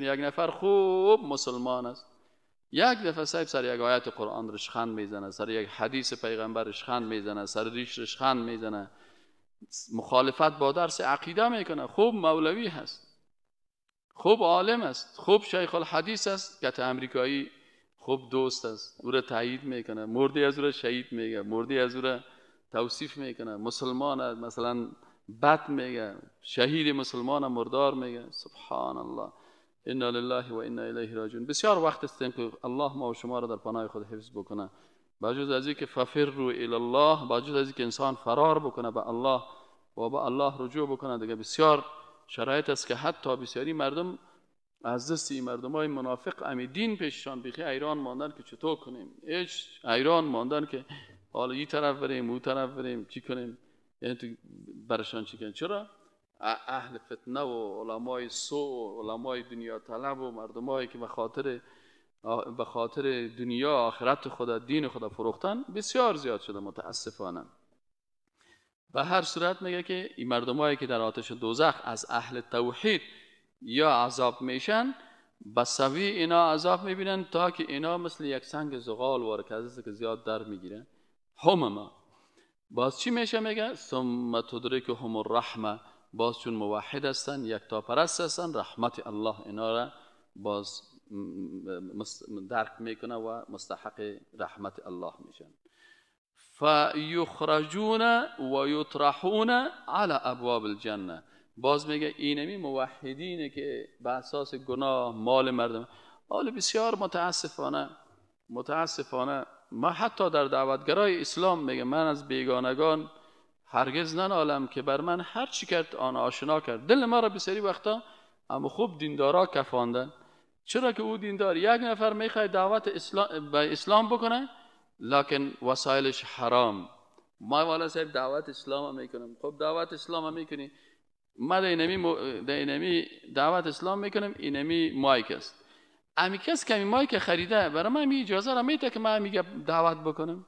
یک نفر خوب مسلمان است یک دفعه صاحب سر یک آیت قرآن رش خند میزنه سر یک حدیث پیغمبر خند میزنه سر ریش خند میزنه مخالفت با درس عقیده میکنه خوب مولوی هست خوب عالم است خوب شیخ الحدیث است که امریکایی خوب دوست است او را تایید میکنه مردی از او را شهید میگه مردی از او را توصیف میکنه مسلمان است مثلا بد میگه شهید مسلمان مردار میگه سبحان الله انا لله و انا الیه راجعون بسیار وقت است که الله ما و شما را در پناه خود حفظ بکنه باجوز از اینکه ففر رو الله باجوز از اینکه انسان فرار بکنه به الله و به الله رجوع بکنه دیگه بسیار شرایط است که حتی بسیاری مردم از دست این مردم های منافق امی دین پیششان بیخی ایران ماندن که چطور کنیم هیچ ایران ماندن که حالا این طرف بریم او طرف بریم چی کنیم یعنی تو برشان چی چرا اهل فتنه و علمای سو و علمای دنیا طلب و مردمایی که به خاطر دنیا آخرت خدا دین خدا فروختن بسیار زیاد شده متاسفانه و هر صورت میگه که این مردمایی که در آتش دوزخ از اهل توحید یا عذاب میشن به سوی اینا عذاب میبینن تا که اینا مثل یک سنگ زغال وار که زیاد در میگیرن هم ما باز چی میشه میگه ثم که هم الرحمه باز چون موحد هستن تا پرست هستن رحمت الله اینا را باز درک میکنه و مستحق رحمت الله میشن فیخرجون و یطرحون علی ابواب الجنه باز میگه اینمی موحدینه که به اساس گناه مال مردم حال بسیار متاسفانه متاسفانه ما حتی در دعوتگرای اسلام میگه من از بیگانگان هرگز ننالم که بر من هر چی کرد آن آشنا کرد دل ما را به سری وقتا اما خوب دیندارا کفاندن چرا که او دیندار یک نفر میخواد دعوت اسلام به اسلام بکنه لکن وسایلش حرام ما والا صاحب دعوت اسلام میکنم خب دعوت اسلام میکنی ما دینمی دعوت اسلام میکنم اینمی مایک است امی کس کمی مایک خریده برای من اجازه را میده که من میگه دعوت بکنم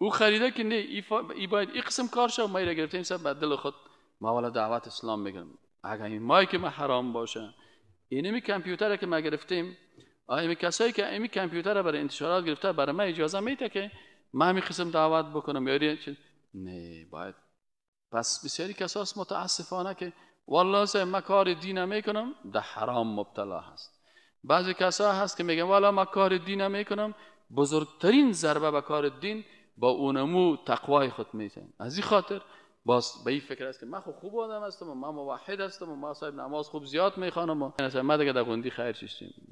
او خریده که نه ای, باید این قسم کار شد ما را گرفتیم سب دل خود ما دعوت اسلام میگم اگر این مایی که ما حرام باشه این می کامپیوتر که ما گرفتیم آیا کسایی که این کامپیوتر برای انتشارات گرفته برای ما اجازه میده که ما همین قسم دعوت بکنم یاری نه باید پس بسیاری کساس متاسفانه که والله سه ما کار دین میکنم ده حرام مبتلا هست بعضی کسا هست که میگن والا ما کار دین میکنم بزرگترین ضربه به کار دین با اونمو تقوای خود میتن از این خاطر باز به این فکر است که من خوب, خوب آدم هستم و من موحد هستم و من صاحب نماز خوب زیاد میخوانم و من که در گندی خیر چیستیم